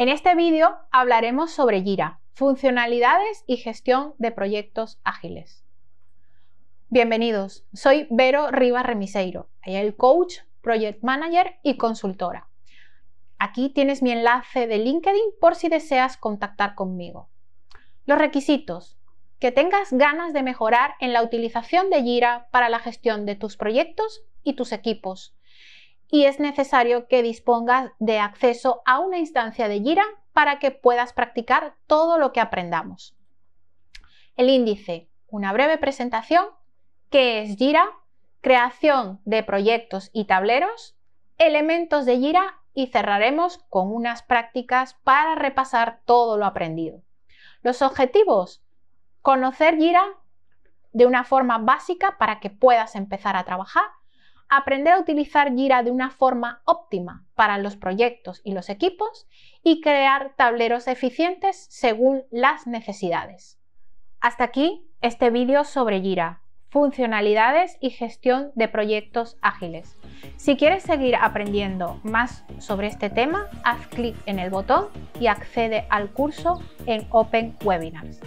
En este vídeo hablaremos sobre Jira, funcionalidades y gestión de proyectos ágiles. Bienvenidos, soy Vero Rivas Remiseiro, el coach, project manager y consultora. Aquí tienes mi enlace de LinkedIn por si deseas contactar conmigo. Los requisitos. Que tengas ganas de mejorar en la utilización de Jira para la gestión de tus proyectos y tus equipos y es necesario que dispongas de acceso a una instancia de Jira para que puedas practicar todo lo que aprendamos. El índice, una breve presentación, qué es Jira, creación de proyectos y tableros, elementos de Jira y cerraremos con unas prácticas para repasar todo lo aprendido. Los objetivos, conocer Jira de una forma básica para que puedas empezar a trabajar aprender a utilizar Jira de una forma óptima para los proyectos y los equipos y crear tableros eficientes según las necesidades. Hasta aquí este vídeo sobre Jira, funcionalidades y gestión de proyectos ágiles. Si quieres seguir aprendiendo más sobre este tema, haz clic en el botón y accede al curso en Open Webinars.